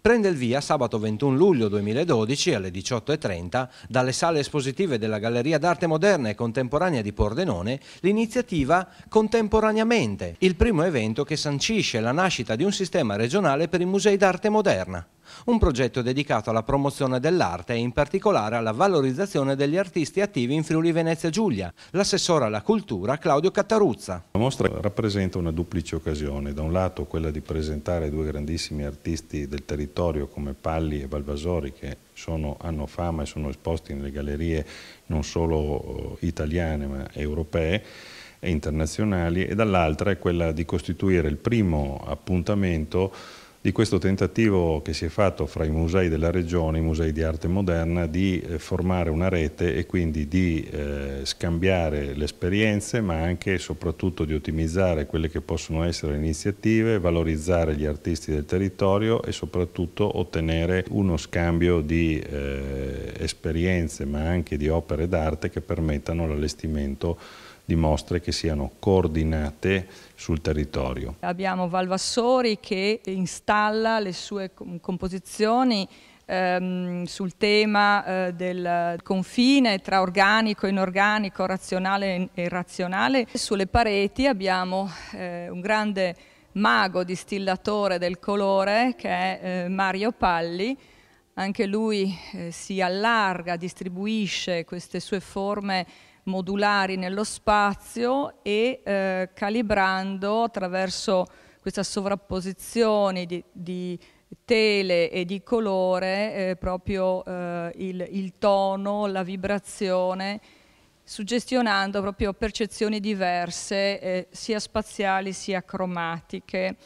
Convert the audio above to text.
prende il via sabato 21 luglio 2012 alle 18.30 dalle sale espositive della Galleria d'Arte Moderna e Contemporanea di Pordenone l'iniziativa Contemporaneamente, il primo evento che sancisce la nascita di un sistema regionale per i musei d'arte moderna un progetto dedicato alla promozione dell'arte e in particolare alla valorizzazione degli artisti attivi in Friuli Venezia Giulia, l'assessore alla cultura Claudio Cattaruzza. La mostra rappresenta una duplice occasione, da un lato quella di presentare due grandissimi artisti del territorio come Palli e Balvasori che sono, hanno fama e sono esposti nelle gallerie non solo eh, italiane ma europee e internazionali e dall'altra è quella di costituire il primo appuntamento di questo tentativo che si è fatto fra i musei della regione, i musei di arte moderna, di eh, formare una rete e quindi di eh, scambiare le esperienze, ma anche e soprattutto di ottimizzare quelle che possono essere iniziative, valorizzare gli artisti del territorio e soprattutto ottenere uno scambio di eh, esperienze, ma anche di opere d'arte che permettano l'allestimento dimostre che siano coordinate sul territorio. Abbiamo Valvassori che installa le sue composizioni ehm, sul tema eh, del confine tra organico inorganico, razionale e irrazionale. Sulle pareti abbiamo eh, un grande mago distillatore del colore che è eh, Mario Palli, anche lui si allarga, distribuisce queste sue forme modulari nello spazio e eh, calibrando attraverso questa sovrapposizione di, di tele e di colore eh, proprio eh, il, il, tono, la vibrazione, suggestionando proprio percezioni diverse, eh, sia spaziali sia cromatiche.